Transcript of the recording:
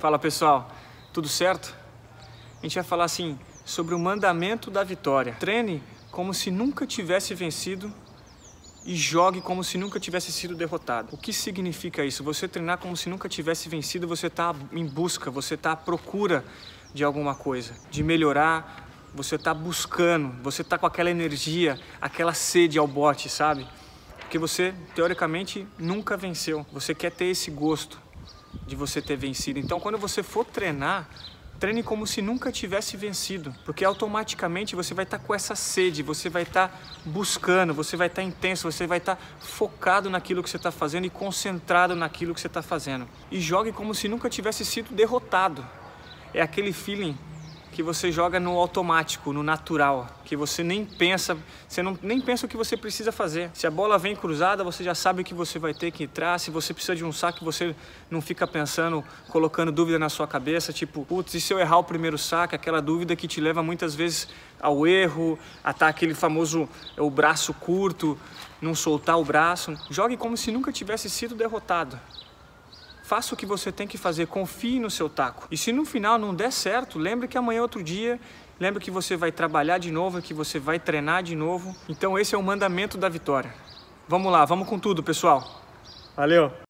Fala pessoal, tudo certo? A gente vai falar assim sobre o mandamento da vitória. Treine como se nunca tivesse vencido e jogue como se nunca tivesse sido derrotado. O que significa isso? Você treinar como se nunca tivesse vencido, você está em busca, você está à procura de alguma coisa, de melhorar, você está buscando, você está com aquela energia, aquela sede ao bote, sabe? Porque você, teoricamente, nunca venceu. Você quer ter esse gosto de você ter vencido. Então, quando você for treinar, treine como se nunca tivesse vencido, porque automaticamente você vai estar tá com essa sede, você vai estar tá buscando, você vai estar tá intenso, você vai estar tá focado naquilo que você está fazendo e concentrado naquilo que você está fazendo. E jogue como se nunca tivesse sido derrotado. É aquele feeling que você joga no automático, no natural, que você nem pensa, você não, nem pensa o que você precisa fazer. Se a bola vem cruzada, você já sabe o que você vai ter que entrar. Se você precisa de um saque, você não fica pensando, colocando dúvida na sua cabeça, tipo, putz, e se eu errar o primeiro saque? Aquela dúvida que te leva muitas vezes ao erro, a estar tá aquele famoso é o braço curto, não soltar o braço. Jogue como se nunca tivesse sido derrotado. Faça o que você tem que fazer, confie no seu taco. E se no final não der certo, lembre que amanhã é outro dia, lembre que você vai trabalhar de novo, que você vai treinar de novo. Então esse é o mandamento da vitória. Vamos lá, vamos com tudo, pessoal. Valeu!